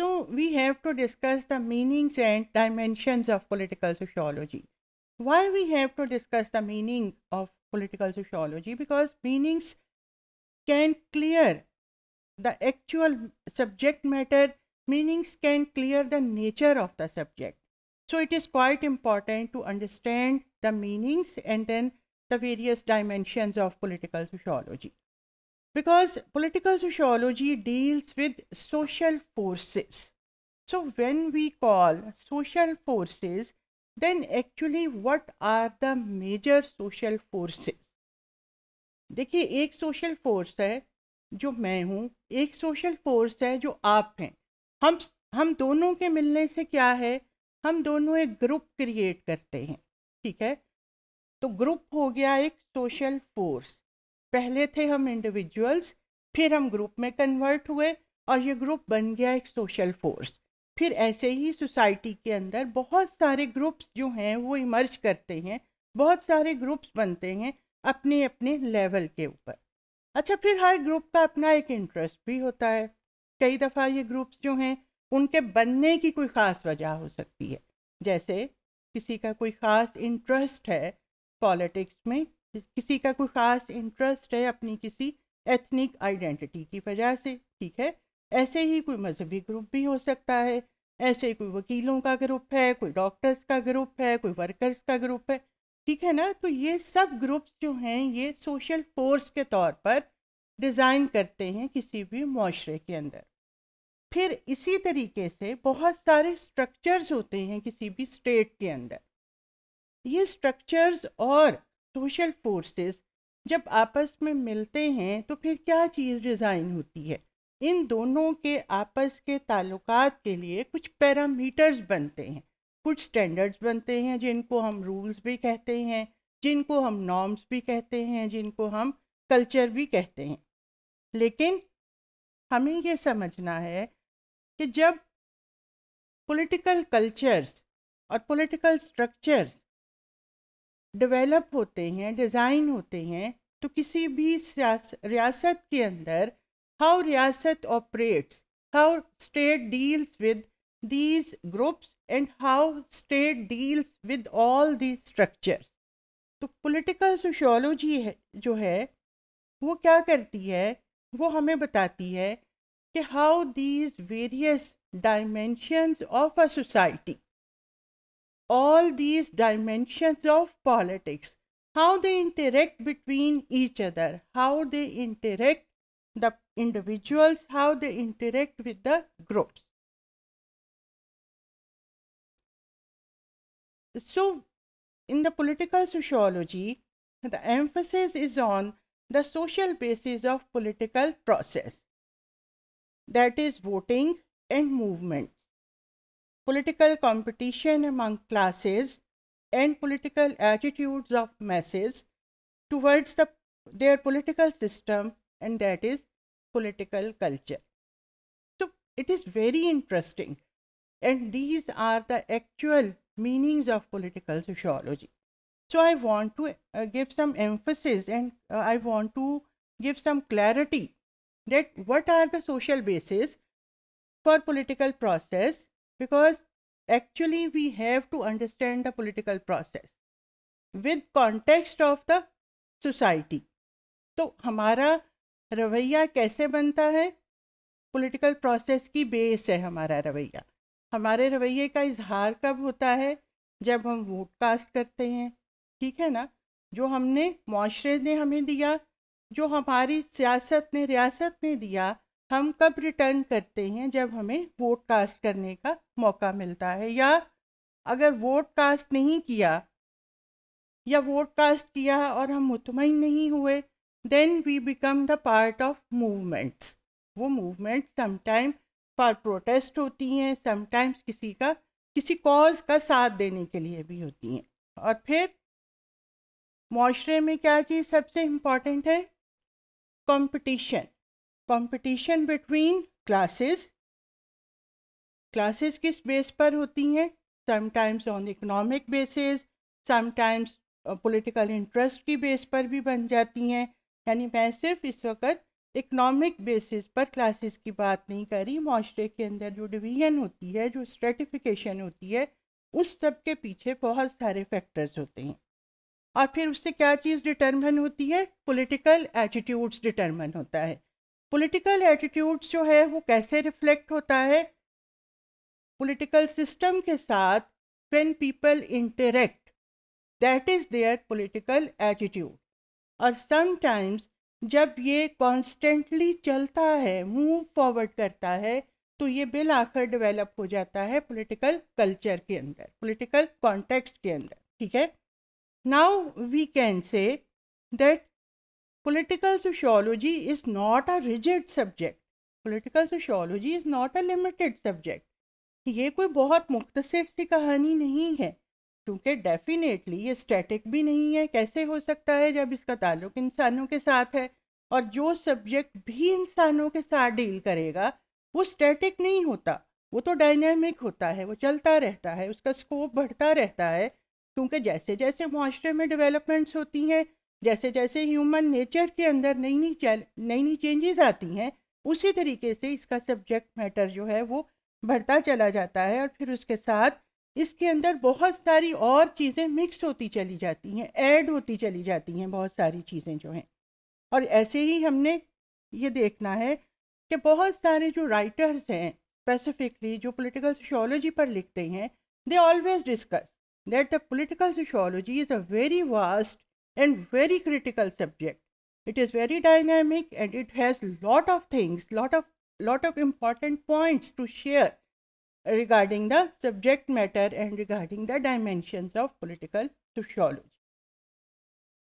So we have to discuss the meanings and dimensions of political sociology. Why we have to discuss the meaning of political sociology? Because meanings can clear the actual subject matter, meanings can clear the nature of the subject. So it is quite important to understand the meanings and then the various dimensions of political sociology. because political sociology deals with social forces. So when we call social forces, then actually what are the major social forces? देखिए एक social force है जो मैं हूँ एक social force है जो आप हैं हम हम दोनों के मिलने से क्या है हम दोनों एक ग्रुप क्रिएट करते हैं ठीक है तो ग्रुप हो गया एक सोशल फोर्स पहले थे हम इंडिविजुअल्स फिर हम ग्रुप में कन्वर्ट हुए और ये ग्रुप बन गया एक सोशल फोर्स फिर ऐसे ही सोसाइटी के अंदर बहुत सारे ग्रुप्स जो हैं वो इमर्ज करते हैं बहुत सारे ग्रुप्स बनते हैं अपने अपने लेवल के ऊपर अच्छा फिर हर ग्रुप का अपना एक इंटरेस्ट भी होता है कई दफ़ा ये ग्रुप्स जो हैं उनके बनने की कोई ख़ास वजह हो सकती है जैसे किसी का कोई ख़ास इंटरेस्ट है पॉलिटिक्स में किसी का कोई ख़ास इंटरेस्ट है अपनी किसी एथनिक आइडेंटिटी की वजह से ठीक है ऐसे ही कोई मजहबी ग्रुप भी हो सकता है ऐसे ही कोई वकीलों का ग्रुप है कोई डॉक्टर्स का ग्रुप है कोई वर्कर्स का ग्रुप है ठीक है ना तो ये सब ग्रुप्स जो हैं ये सोशल फोर्स के तौर पर डिज़ाइन करते हैं किसी भी माशरे के अंदर फिर इसी तरीके से बहुत सारे स्ट्रक्चर्स होते हैं किसी भी स्टेट के अंदर ये स्ट्रक्चर्स और सोशल फोर्सेस जब आपस में मिलते हैं तो फिर क्या चीज़ डिज़ाइन होती है इन दोनों के आपस के ताल्लुकात के लिए कुछ पैरामीटर्स बनते हैं कुछ स्टैंडर्ड्स बनते हैं जिनको हम रूल्स भी कहते हैं जिनको हम नॉर्म्स भी कहते हैं जिनको हम कल्चर भी कहते हैं लेकिन हमें ये समझना है कि जब पॉलिटिकल कल्चर्स और पॉलिटिकल स्ट्रक्चर्स डेवलप होते हैं डिज़ाइन होते हैं तो किसी भी रियासत के अंदर हाउ रियासत operates how state deals with these groups and how state deals with all the structures तो पॉलिटिकल सोशियोलॉजी है जो है वो क्या करती है वो हमें बताती है कि how these various dimensions of a society all these dimensions of politics, how they interact between each other, how they interact the individuals, how they interact with the groups. So, in the political sociology, the emphasis is on the social basis of political process, that is voting and movement political competition among classes, and political attitudes of masses towards the, their political system, and that is political culture. So, it is very interesting, and these are the actual meanings of political sociology. So, I want to uh, give some emphasis and uh, I want to give some clarity that what are the social bases for political process because actually we have to understand the political process with context of the society तो हमारा रवैया कैसे बनता है political process की base है हमारा रवैया हमारे रवैये का इजहार कब होता है जब हम वोट कास्ट करते हैं ठीक है ना जो हमने माशरे ने हमें दिया जो हमारी सियासत ने रियासत ने दिया हम कब रिटर्न करते हैं जब हमें वोट कास्ट करने का मौका मिलता है या अगर वोट कास्ट नहीं किया या वोट कास्ट किया और हम मुतमिन नहीं हुए then we become the part of movements वो मूवमेंट समटाइम फॉर प्रोटेस्ट होती हैं समटाइम्स किसी का किसी कॉज का साथ देने के लिए भी होती हैं और फिर माशरे में क्या चीज़ सबसे इम्पॉर्टेंट है competition competition between classes classes किस बेस पर होती हैं sometimes on economic basis sometimes political interest की बेस पर भी बन जाती हैं यानी मैं सिर्फ इस वक्त इकोनॉमिक बेसिस पर क्लासेस की बात नहीं कर रही माशरे के अंदर जो डिवीजन होती है जो स्ट्रेटिफिकेशन होती है उस सब के पीछे बहुत सारे फैक्टर्स होते हैं और फिर उससे क्या चीज़ डिटर्मन होती है पॉलिटिकल एटीट्यूड्स डिटर्मन होता है पॉलिटिकल एटीट्यूड्स जो है वो कैसे रिफ्लेक्ट होता है पॉलिटिकल सिस्टम के साथ when people interact that is their political attitude और समटाइम्स जब ये कॉन्स्टेंटली चलता है मूव फॉरवर्ड करता है तो ये बिल आखिर डेवलप हो जाता है पॉलिटिकल कल्चर के अंदर पॉलिटिकल कॉन्टेक्स्ट के अंदर ठीक है now we can say that political sociology is not a rigid subject political sociology is not a limited subject ये कोई बहुत मुख्तर सी कहानी नहीं है क्योंकि डेफिनेटली ये स्टैटिक भी नहीं है कैसे हो सकता है जब इसका ताल्लुक इंसानों के साथ है और जो सब्जेक्ट भी इंसानों के साथ डील करेगा वो स्टैटिक नहीं होता वो तो डायनेमिक होता है वो चलता रहता है उसका स्कोप बढ़ता रहता है क्योंकि जैसे जैसे माशरे में डेवलपमेंट्स होती हैं जैसे जैसे ह्यूमन नेचर के अंदर नई नई नई नई चेंजेस आती हैं उसी तरीके से इसका सब्जेक्ट मैटर जो है वो बढ़ता चला जाता है और फिर उसके साथ इसके अंदर बहुत सारी और चीज़ें मिक्स होती चली जाती हैं ऐड होती चली जाती हैं बहुत सारी चीज़ें जो हैं और ऐसे ही हमने ये देखना है कि बहुत सारे जो राइटर्स हैं स्पेसिफिकली जो पॉलिटिकल सोशोलॉजी पर लिखते हैं they always discuss that the political sociology is a very vast and very critical subject. It is very dynamic and it has lot of things, lot of lot of important points to share regarding the subject matter and regarding the dimensions of political sociology.